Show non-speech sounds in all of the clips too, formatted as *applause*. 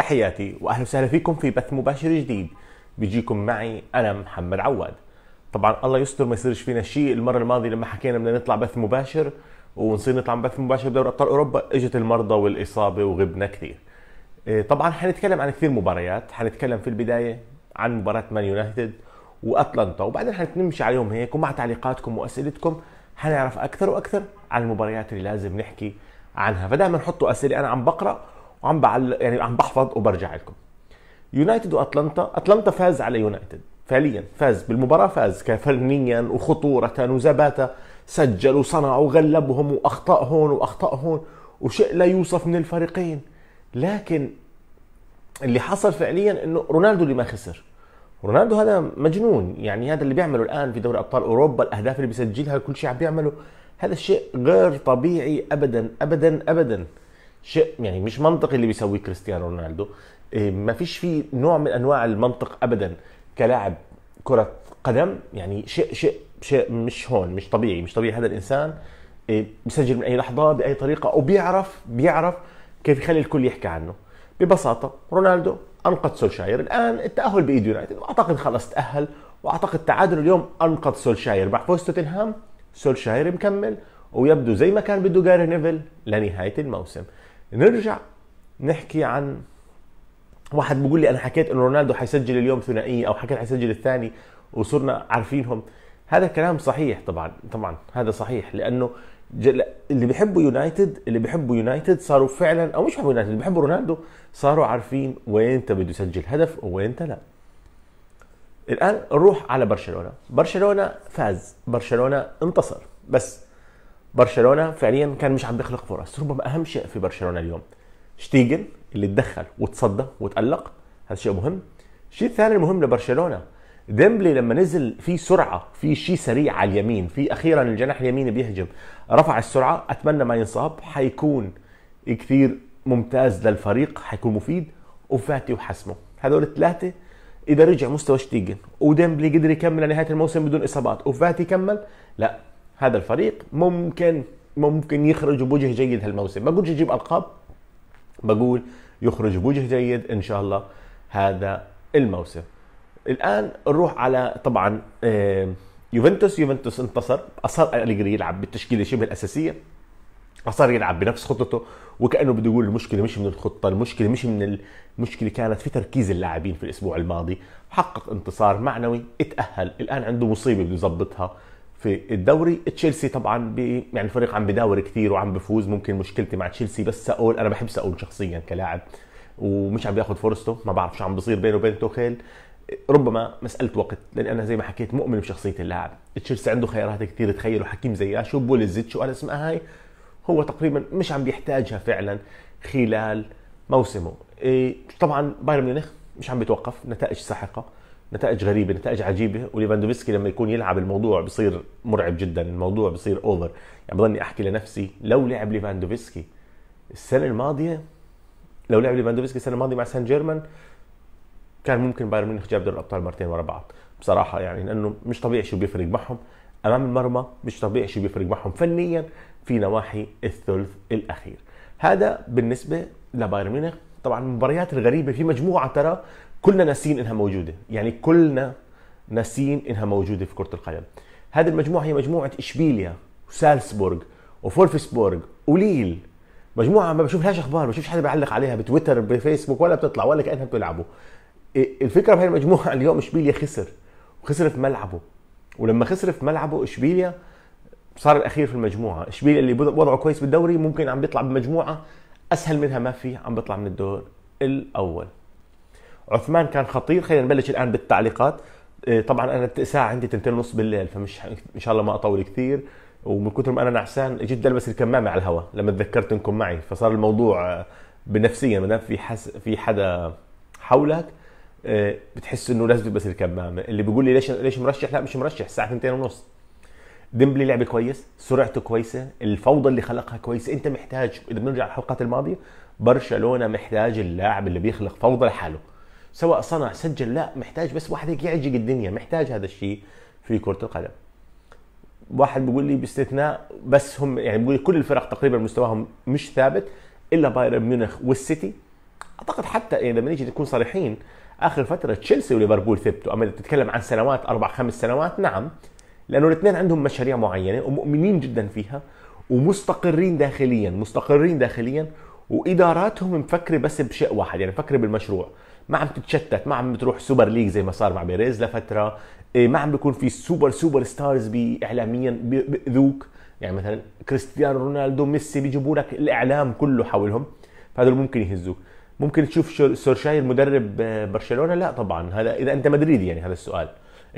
تحياتي واهلا وسهلا فيكم في بث مباشر جديد بيجيكم معي انا محمد عواد طبعا الله يستر ما يصيرش فينا شيء المره الماضيه لما حكينا بدنا نطلع بث مباشر ونصير نطلع بث مباشر بدوري ابطال اوروبا اجت المرضى والاصابه وغبنا كثير إيه، طبعا حنتكلم عن كثير مباريات حنتكلم في البدايه عن مباراه مان يونايتد واتلانتا وبعدين حنمشي عليهم هيك ومع تعليقاتكم واسئلتكم حنعرف اكثر واكثر عن المباريات اللي لازم نحكي عنها فدائما حطوا اسئله انا عم بقرا وعم بعلق يعني عم بحفظ وبرجع لكم يونايتد واتلانتا اتلانتا فاز على يونايتد فعليا فاز بالمباراه فاز كفنيا وخطوره وزباته سجل وصنع وغلبهم واخطاء هون واخطاء هون وشيء لا يوصف من الفريقين لكن اللي حصل فعليا انه رونالدو اللي ما خسر رونالدو هذا مجنون يعني هذا اللي بيعمله الان في دوري ابطال اوروبا الاهداف اللي بيسجلها كل شيء عم بيعمله هذا الشيء غير طبيعي ابدا ابدا ابدا شيء يعني مش منطقي اللي بيسويه كريستيانو رونالدو إيه، ما فيش فيه نوع من انواع المنطق ابدا كلاعب كره قدم يعني شيء شيء شيء مش هون مش طبيعي مش طبيعي هذا الانسان إيه، بيسجل من اي لحظه باي طريقه وبيعرف بيعرف كيف يخلي الكل يحكي عنه ببساطه رونالدو انقذ سولشاير الان التاهل بايد يونايتد واعتقد خلص تاهل واعتقد تعادل اليوم انقذ سولشاير مع فوز توتنهام سولشاير مكمل ويبدو زي ما كان بده جاري نيفل لنهايه الموسم نرجع نحكي عن واحد بيقول لي انا حكيت انه رونالدو حيسجل اليوم ثنائيه او حكيت حيسجل الثاني وصرنا عارفينهم هذا كلام صحيح طبعا طبعا هذا صحيح لانه جل... اللي بيحبوا يونايتد اللي بيحبوا يونايتد صاروا فعلا او مش بيحبوا يونايتد اللي بيحبوا رونالدو صاروا عارفين وينتا بده يسجل هدف وينتا لا الان نروح على برشلونه برشلونه فاز برشلونه انتصر بس برشلونه فعليا كان مش عم بيخلق فرص ربما اهم شيء في برشلونه اليوم شتيجن اللي تدخل وتصدى وتالق هذا شيء مهم الشيء الثاني المهم لبرشلونه ديمبلي لما نزل في سرعه في شيء سريع على اليمين في اخيرا الجناح اليمين بيهجم رفع السرعه اتمنى ما ينصاب حيكون كثير ممتاز للفريق حيكون مفيد وفاتي وحسمه هذول الثلاثه اذا رجع مستوى شتيجن وديمبلي قدر يكمل لنهايه الموسم بدون اصابات وفاتي كمل لا هذا الفريق ممكن ممكن يخرج بوجه جيد هالموسم ما بقولش يجيب القاب بقول يخرج بوجه جيد ان شاء الله هذا الموسم الان نروح على طبعا آه، يوفنتوس يوفنتوس انتصر اصر اليجري يلعب بالتشكيله شبه الاساسيه اصر يلعب بنفس خطته وكانه بده يقول المشكله مش من الخطه المشكله مش من المشكله كانت في تركيز اللاعبين في الاسبوع الماضي حقق انتصار معنوي اتاهل الان عنده مصيبه بده يظبطها في الدوري تشيلسي طبعا بي يعني الفريق عم بداور كثير وعم بفوز ممكن مشكلتي مع تشيلسي بس اقول انا بحب اقول شخصيا كلاعب ومش عم بياخذ فرصته ما بعرف شو عم بصير بينه وبين توخيل ربما مساله وقت لان انا زي ما حكيت مؤمن بشخصيه اللاعب تشيلسي عنده خيارات كثير تخيلوا حكيم زياش وبوليزيتش وانا اسمها هاي هو تقريبا مش عم بيحتاجها فعلا خلال موسمه إيه طبعا بايرن ميونخ مش عم بيتوقف نتائج ساحقه نتائج غريبه نتائج عجيبه وليفاندوفسكي لما يكون يلعب الموضوع بصير مرعب جدا الموضوع بصير اوفر يعني بضلني احكي لنفسي لو لعب ليفاندوفسكي السنه الماضيه لو لعب ليفاندوفسكي السنه الماضيه مع سان جيرمان كان ممكن بايرن ميونخ جاب دوري الابطال مرتين ورا بعض بصراحه يعني لانه مش طبيعي شو بيفرق معهم امام المرمى مش طبيعي شو بيفرق معهم فنيا في نواحي الثلث الاخير هذا بالنسبه لبايرن ميونخ طبعا المباريات الغريبه في مجموعه ترى كلنا ناسين انها موجوده يعني كلنا ناسين انها موجوده في كره القدم هذه المجموعه هي مجموعه اشبيليا وسالسبورغ وفولفسبورغ وليل مجموعه ما بشوف لهاش اخبار بشوفش حدا بيعلق عليها بتويتر بفيسبوك ولا بتطلع ولا كانها بتلعبوا إيه، الفكره بهي المجموعه *laughs* اليوم اشبيليا خسر وخسر في ملعبه ولما خسر في ملعبه اشبيليا صار الاخير في المجموعه اشبيليا اللي وضعه كويس بالدوري ممكن عم بيطلع بمجموعه اسهل منها ما في عم بيطلع من الدور الاول عثمان كان خطير خلينا نبلش الان بالتعليقات آه، طبعا انا الساعه عندي تنتين ونص بالليل فمش ان شاء الله ما اطول كثير ومن كثر ما انا نعسان جدا البس الكمامه على الهواء لما تذكرت انكم معي فصار الموضوع آه، بنفسيا ما دام في حس في حدا حولك آه، بتحس انه لازم تلبس الكمامه اللي بيقول لي ليش ليش مرشح لا مش مرشح الساعه تنتين ونص ديمبلي لعب كويس سرعته كويسه الفوضى اللي خلقها كويسه انت محتاج اذا بنرجع الحلقات الماضيه برشلونه محتاج اللاعب اللي بيخلق فوضى لحاله سواء صنع سجل لا محتاج بس واحد هيك يعجق الدنيا محتاج هذا الشيء في كره القدم واحد بيقول لي باستثناء بس هم يعني بيقول لي كل الفرق تقريبا مستواهم مش ثابت الا بايرن ميونخ والسيتي اعتقد حتى يعني لما نيجي نكون صريحين اخر فتره تشيلسي وليفربول ثبتوا اما تتكلم عن سنوات اربع خمس سنوات نعم لانه الاثنين عندهم مشاريع معينه ومؤمنين جدا فيها ومستقرين داخليا مستقرين داخليا واداراتهم مفكره بس بشيء واحد يعني مفكره بالمشروع ما عم تتشتت ما عم بتروح سوبر ليج زي ما صار مع بيريز لفتره إيه، ما عم بيكون في سوبر سوبر ستارز اعلاميا بيأذوك يعني مثلا كريستيانو رونالدو ميسي بيجيبوا لك الاعلام كله حولهم فهذول ممكن يهزوك ممكن تشوف سورشاير مدرب آه، برشلونه لا طبعا هذا اذا انت مدريدي يعني هذا السؤال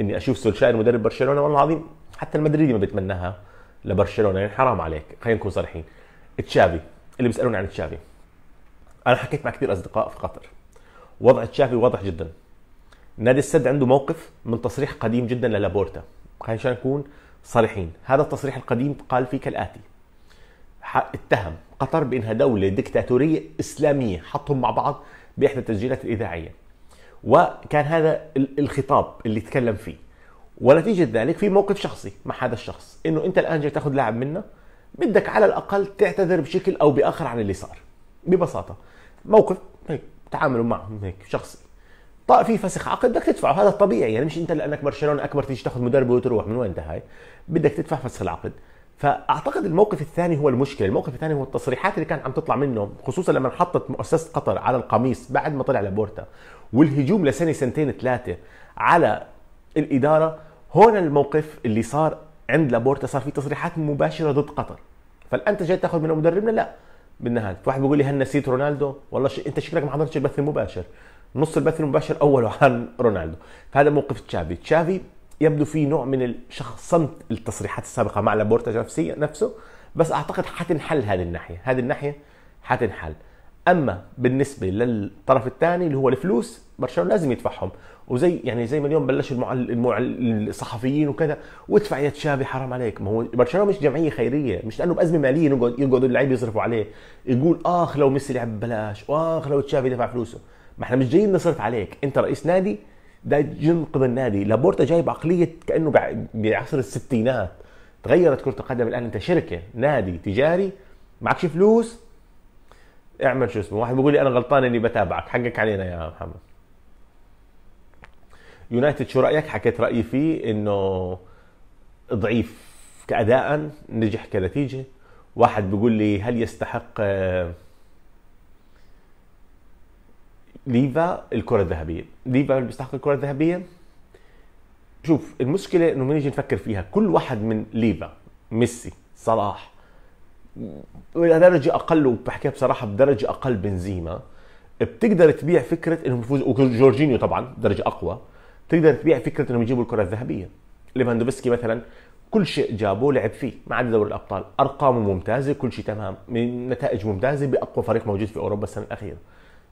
اني اشوف سورشاير مدرب برشلونه والله العظيم حتى المدريدي ما بيتمناها لبرشلونه يعني حرام عليك خلينا نكون صريحين تشافي اللي بيسالوني عن تشافي انا حكيت مع كثير اصدقاء في قطر وضع تشافي واضح جدا نادي السد عنده موقف من تصريح قديم جدا للابورتا خلينا نكون صريحين هذا التصريح القديم قال فيه كالاتي اتهم قطر بانها دوله دكتاتوريه اسلاميه حطهم مع بعض باحدى التسجيلات الاذاعيه وكان هذا الخطاب اللي تكلم فيه ونتيجه ذلك في موقف شخصي مع هذا الشخص انه انت الان جاي تاخذ لاعب منا بدك على الاقل تعتذر بشكل او باخر عن اللي صار ببساطه موقف تعاملوا معهم هيك شخصي طيب في فسخ عقد بدك تدفعه هذا الطبيعي يعني مش انت لانك برشلونه اكبر تيجي تاخذ مدرب وتروح من وين انت هاي بدك تدفع فسخ العقد فاعتقد الموقف الثاني هو المشكله الموقف الثاني هو التصريحات اللي كانت عم تطلع منه خصوصا لما حطت مؤسسه قطر على القميص بعد ما طلع لابورتا والهجوم لسنه سنتين ثلاثه على الاداره هون الموقف اللي صار عند لابورتا صار في تصريحات مباشره ضد قطر فالانت جاي تاخذ من مدربنا لا بالنهايه واحد بيقول لي هل نسيت رونالدو والله ش... انت شكلك ما حضرتش البث المباشر نص البث المباشر اوله *laughs* عن رونالدو فهذا موقف تشافي تشافي يبدو في نوع من شخصنت التصريحات السابقه مع لابورتا نفسه بس اعتقد حتنحل هذه الناحيه هذه الناحيه حتنحل اما بالنسبه للطرف الثاني اللي هو الفلوس برشلونه لازم يدفعهم وزي يعني زي ما اليوم بلشوا المعل... المعل... الصحفيين وكذا وادفع يا تشافي حرام عليك ما هو برشلونه مش جمعيه خيريه مش لانه بازمه ماليه نقعد يقعدوا اللعيبه يصرفوا عليه يقول اخ لو ميسي لعب ببلاش واخ لو تشافي دفع فلوسه ما احنا مش جايين نصرف عليك انت رئيس نادي ده ينقذ النادي لابورتا جايب عقليه كانه بعصر الستينات تغيرت كره القدم الان انت شركه نادي تجاري معكش فلوس اعمل شو اسمه واحد بيقول لي انا غلطان اني بتابعك حقك علينا يا محمد يونايتد شو رايك حكيت رايي فيه انه ضعيف كاداء نجح كنتيجه واحد بيقول لي هل يستحق آه، ليفا الكره الذهبيه ليفا بيستحق الكره الذهبيه شوف المشكله انه بنيجي نفكر فيها كل واحد من ليفا ميسي صلاح والى درجه اقل وبحكيها بصراحه بدرجه اقل بنزيما بتقدر تبيع فكره انهم يفوزوا وجورجينيو طبعا درجه اقوى تقدر تبيع فكره انهم يجيبوا الكره الذهبيه ليفاندوفسكي مثلا كل شيء جابه لعب فيه ما عدا دوري الابطال ارقامه ممتازه كل شيء تمام من نتائج ممتازه باقوى فريق موجود في اوروبا السنه الاخيره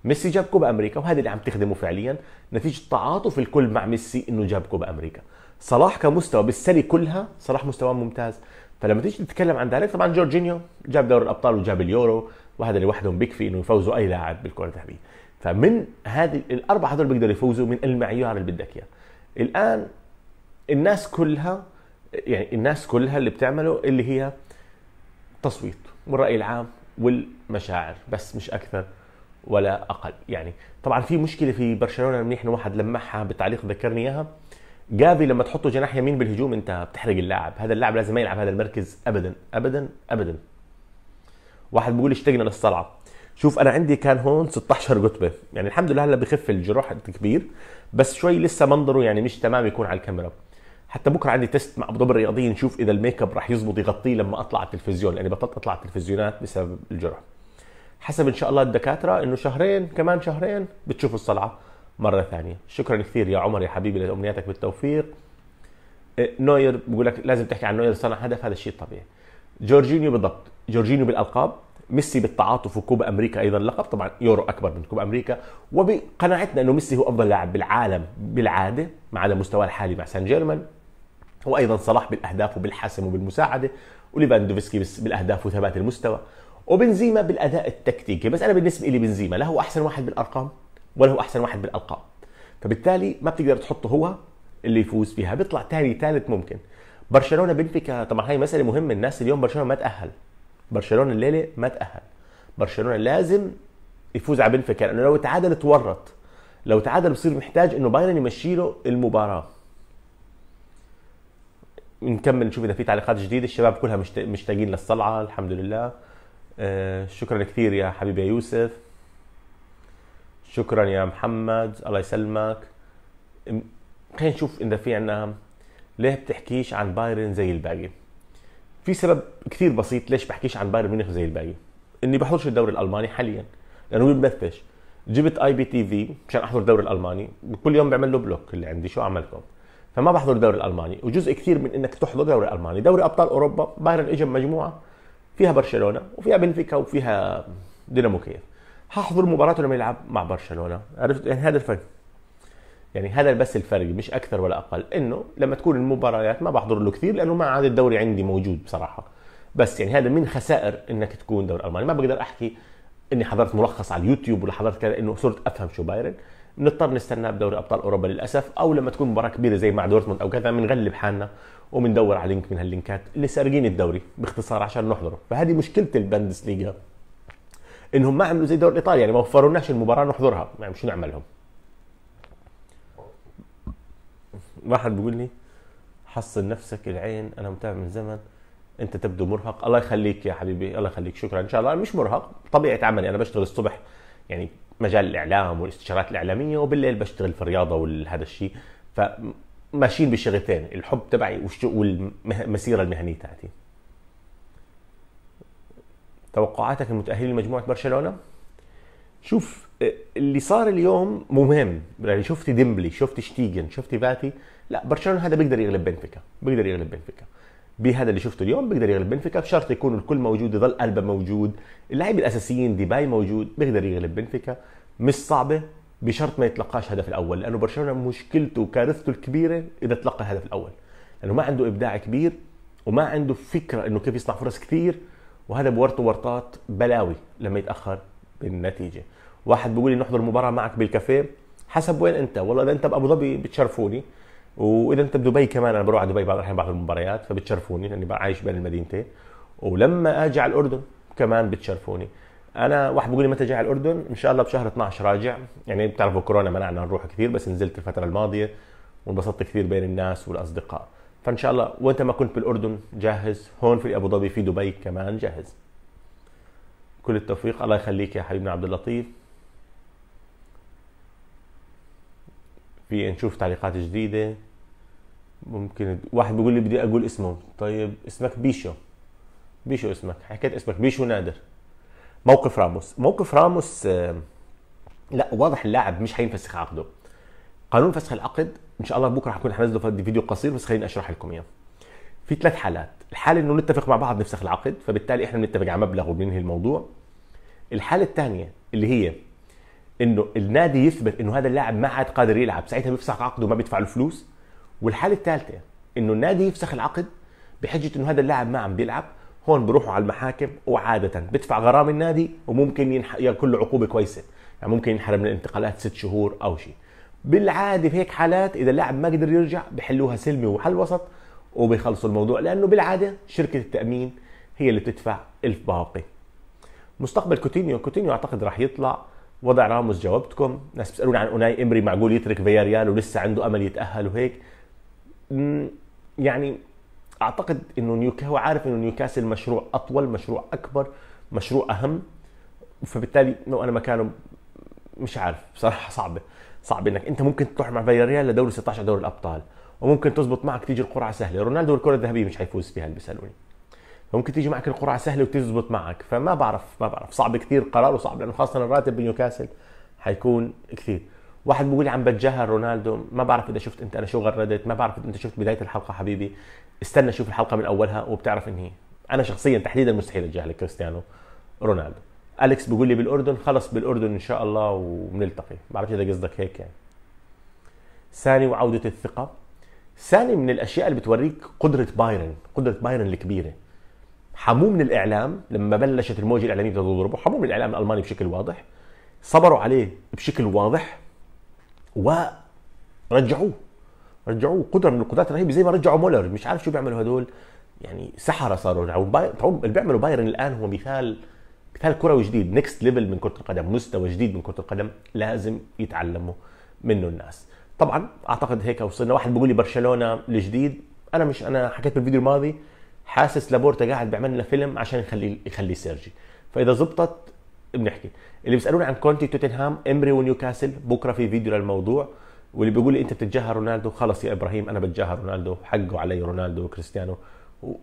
ميسي جاب كوبا امريكا وهذا اللي عم تخدمه فعليا نتيجه تعاطف الكل مع ميسي انه جاب كوبا امريكا صلاح كمستوى بالسنه كلها صلاح مستواه ممتاز فلما تيجي تتكلم عن ذلك طبعا جورجينيو جاب دوري الابطال وجاب اليورو وهذا لوحدهم بيكفي انه يفوزوا اي لاعب بالكره الذهبيه فمن هذه الاربعه هذول بيقدروا يفوزوا من المعيار اللي بدك اياه الان الناس كلها يعني الناس كلها اللي بتعمله اللي هي تصويت والراي العام والمشاعر بس مش اكثر ولا اقل يعني طبعا في مشكله في برشلونه منيح واحد لمحها بتعليق ذكرني اياها جافي لما تحطه جناح يمين بالهجوم انت بتحرق اللاعب هذا اللاعب لازم ما يلعب هذا المركز ابدا ابدا ابدا واحد بيقول اشتقنا للصلعه شوف انا عندي كان هون 16 رتبه يعني الحمد لله هلا بخف الجروح الكبير بس شوي لسه منظره يعني مش تمام يكون على الكاميرا حتى بكره عندي تيست مع ابو ظبي الرياضيه نشوف اذا الميك اب راح يزبط يغطيه لما اطلع على التلفزيون لاني يعني بطلت اطلع على التلفزيونات بسبب الجرح حسب ان شاء الله الدكاتره انه شهرين كمان شهرين بتشوفوا الصلعه مره ثانيه شكرا كثير يا عمر يا حبيبي لامنياتك بالتوفيق إيه، نوير بقول لك لازم تحكي عن نوير صنع هدف هذا الشيء طبيعي جورجينيو بالضبط جورجينيو بالالقاب ميسي بالتعاطف وكوبا امريكا ايضا لقب طبعا يورو اكبر من كوبا امريكا وبقناعتنا انه ميسي هو افضل لاعب بالعالم بالعاده ما عدا مستواه الحالي مع سان جيرمان وايضا صلاح بالاهداف وبالحسم وبالمساعده وليفاندوفسكي بالاهداف وثبات المستوى وبنزيما بالاداء التكتيكي بس انا بالنسبه لي بنزيما لا هو احسن واحد بالارقام ولا هو احسن واحد بالالقاب فبالتالي ما بتقدر تحطه هو اللي يفوز فيها بيطلع ثاني ثالث ممكن برشلونه بنفيكا طبعا هاي مساله مهمه الناس اليوم برشلونه ما تاهل برشلونه الليله ما تاهل برشلونه لازم يفوز على بنفيكا لانه لو تعادل تورط لو تعادل بصير محتاج انه بايرن يمشي له المباراه نكمل نشوف اذا في تعليقات جديده الشباب كلها مشتاقين للصلعه الحمد لله آه، شكرا كثير يا حبيبي يوسف شكرا يا محمد الله يسلمك خلينا نشوف اذا في عنا ليه بتحكيش عن بايرن زي الباقي في سبب كثير بسيط ليش بحكيش عن بايرن ميونخ زي الباقي اني بحضرش الدوري الالماني حاليا لانه ما ببثش جبت اي بي تي في مشان احضر الدوري الالماني كل يوم بعمل له بلوك اللي عندي شو اعملكم فما بحضر الدوري الالماني وجزء كثير من انك تحضر دوري الالماني دوري ابطال اوروبا بايرن اجى مجموعه فيها برشلونه وفيها بنفيكا وفيها دينامو كيف هحضر مباراته لما يلعب مع برشلونه عرفت يعني هذا الفرق يعني هذا بس الفرق مش اكثر ولا اقل انه لما تكون المباريات ما بحضر له كثير لانه ما عاد الدوري عندي موجود بصراحه بس يعني هذا من خسائر انك تكون دوري الماني ما بقدر احكي اني حضرت ملخص على اليوتيوب ولا حضرت كذا انه صرت افهم شو بايرن بنضطر نستناه بدوري ابطال اوروبا للاسف او لما تكون مباراه كبيره زي مع دورتموند او كذا بنغلب حالنا وبندور على لينك من هاللينكات اللي سارقين الدوري باختصار عشان نحضره فهذه مشكله البندسليغا انهم ما عملوا زي دور الايطالي يعني ما وفروا لناش المباراه نحضرها يعني شو نعمل لهم واحد بيقول لي حصن نفسك العين انا متابع من زمن انت تبدو مرهق الله يخليك يا حبيبي الله يخليك شكرا ان شاء الله انا مش مرهق طبيعه عملي انا بشتغل الصبح يعني مجال الاعلام والاستشارات الاعلاميه وبالليل بشتغل في الرياضه وهذا الشيء فماشيين بشغلتين الحب تبعي والمسيره المهنيه تاعتي توقعاتك المتاهلين لمجموعه برشلونه شوف اللي صار اليوم مهم يعني شفت ديمبلي شفت شتيجن شفت باتي لا برشلونه هذا بيقدر يغلب بنفيكا بيقدر يغلب بنفيكا بهذا اللي شفته اليوم بيقدر يغلب بنفيكا بشرط يكون الكل موجود يضل البا موجود اللاعب الاساسيين ديباي موجود بيقدر يغلب بنفيكا مش صعبه بشرط ما يتلقاش هدف الاول لانه برشلونه مشكلته وكارثته الكبيره اذا تلقى الهدف الاول لانه ما عنده ابداع كبير وما عنده فكره انه كيف يصنع فرص كثير وهذا بورطه ورطات بلاوي لما يتاخر بالنتيجه واحد بيقول لي نحضر مباراة معك بالكافيه حسب وين انت والله اذا انت بابو ظبي بتشرفوني واذا انت بدبي كمان انا بروح على دبي بعض الاحيان بعض المباريات فبتشرفوني لاني عايش بين المدينتين ولما اجي على الاردن كمان بتشرفوني انا واحد بيقول لي متى جاي على الاردن ان شاء الله بشهر 12 راجع يعني بتعرفوا كورونا منعنا نروح كثير بس نزلت الفتره الماضيه وانبسطت كثير بين الناس والاصدقاء فان شاء الله وانت ما كنت بالاردن جاهز هون في ابو ظبي في دبي كمان جاهز كل التوفيق الله يخليك يا حبيبنا عبد اللطيف في نشوف تعليقات جديده ممكن واحد بيقول لي بدي اقول اسمه طيب اسمك بيشو بيشو اسمك حكيت اسمك بيشو نادر موقف راموس موقف راموس آه، لا واضح اللاعب مش حينفسخ عقده قانون فسخ العقد ان شاء الله بكره حكون حنزله في فيديو قصير بس خليني اشرح لكم اياه في ثلاث حالات الحاله انه نتفق مع بعض نفسخ العقد فبالتالي احنا بنتفق على مبلغ وبننهي الموضوع الحاله الثانيه اللي هي انه النادي يثبت انه هذا اللاعب ما عاد قادر يلعب ساعتها بيفسخ عقده وما بيدفع له فلوس والحاله الثالثه انه النادي يفسخ العقد بحجه انه هذا اللاعب ما عم بيلعب هون بروحوا على المحاكم وعاده بدفع غرام النادي وممكن ينح... ياكل له عقوبه كويسه يعني ممكن ينحرم من الانتقالات ست شهور او شيء بالعاده في هيك حالات اذا اللاعب ما قدر يرجع بحلوها سلمي وحل وسط وبيخلصوا الموضوع لانه بالعاده شركه التامين هي اللي بتدفع الف باقي مستقبل كوتينيو كوتينيو اعتقد راح يطلع وضع راموس جاوبتكم ناس بيسالوني عن اوناي امري معقول يترك فياريال ولسه عنده امل يتاهل وهيك يعني اعتقد انه نيوكا هو عارف انه نيوكاسل مشروع اطول مشروع اكبر مشروع اهم فبالتالي لو انا مكانه مش عارف بصراحه صعبه صعب انك انت ممكن تروح مع فياريال لدوري 16 دوري الابطال وممكن تزبط معك تيجي القرعه سهله رونالدو الكره الذهبيه مش حيفوز فيها اللي بيسالوني فممكن تيجي معك القرعه سهله وتزبط معك فما بعرف ما بعرف صعب كثير قراره صعب لانه خاصه الراتب بنيوكاسل حيكون كثير واحد بيقول لي عم بتجاهل رونالدو ما بعرف اذا شفت انت انا شو غردت ما بعرف اذا انت شفت بدايه الحلقه حبيبي استنى شوف الحلقه من اولها وبتعرف هي انا شخصيا تحديدا مستحيل اتجاهل كريستيانو رونالدو اليكس بيقول لي بالاردن خلص بالاردن ان شاء الله وبنلتقي ما بعرف اذا قصدك هيك يعني ثاني وعوده الثقه ثاني من الاشياء اللي بتوريك قدره بايرن قدره بايرن الكبيره حموه من الاعلام لما بلشت الموجه الاعلاميه تضربه حموه من الاعلام الالماني بشكل واضح صبروا عليه بشكل واضح ورجعوه رجعوه قدره من القدرات الرهيبه زي ما رجعوا مولر مش عارف شو بيعملوا هدول يعني سحره صاروا يعني اللي بيعملوا بايرن الان هو مثال فالكره جديد نكست ليفل من كره القدم مستوى جديد من كره القدم لازم يتعلموا منه الناس طبعا اعتقد هيك وصلنا واحد بيقول لي برشلونه الجديد انا مش انا حكيت بالفيديو الماضي حاسس لابورتا قاعد بيعمل لنا فيلم عشان يخليه يخليه سيرجي فاذا زبطت بنحكي اللي بيسالوني عن كونتي توتنهام امري ونيوكاسل بكره في فيديو للموضوع واللي بيقول لي انت بتتجاهل رونالدو خلص يا ابراهيم انا بتجاهل رونالدو حقه علي رونالدو وكريستيانو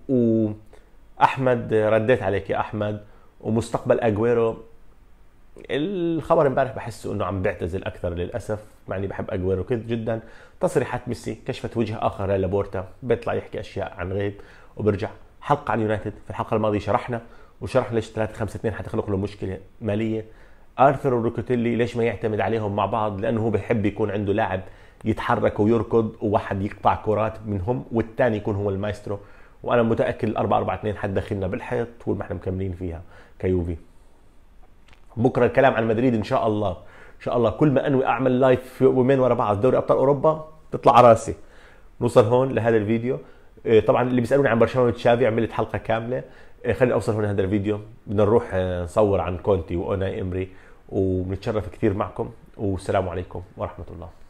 واحمد رديت عليك يا احمد ومستقبل اجويرو الخبر امبارح بحسه انه عم بيعتزل اكثر للاسف مع اني بحب اجويرو كنت جدا تصريحات ميسي كشفت وجه اخر لابورتا بيطلع يحكي اشياء عن غيب وبرجع حلقه عن يونايتد في الحلقه الماضيه شرحنا وشرحنا ليش 3 5 2 حتخلق له مشكله ماليه ارثر وروكوتيلي ليش ما يعتمد عليهم مع بعض لانه هو بحب يكون عنده لاعب يتحرك ويركض وواحد يقطع كرات منهم والثاني يكون هو المايسترو وانا متاكد 4 4 2 حتدخلنا بالحيط طول ما احنا مكملين فيها كيوفي بكره الكلام عن مدريد ان شاء الله ان شاء الله كل ما انوي اعمل لايف يومين ورا بعض دوري ابطال اوروبا تطلع راسي نوصل هون لهذا الفيديو إيه، طبعا اللي بيسالوني عن برشلونه وتشافي عملت حلقه كامله إيه، خليني اوصل هون هذا الفيديو بدنا نروح إيه، نصور عن كونتي واوناي امري وبنتشرف كثير معكم والسلام عليكم ورحمه الله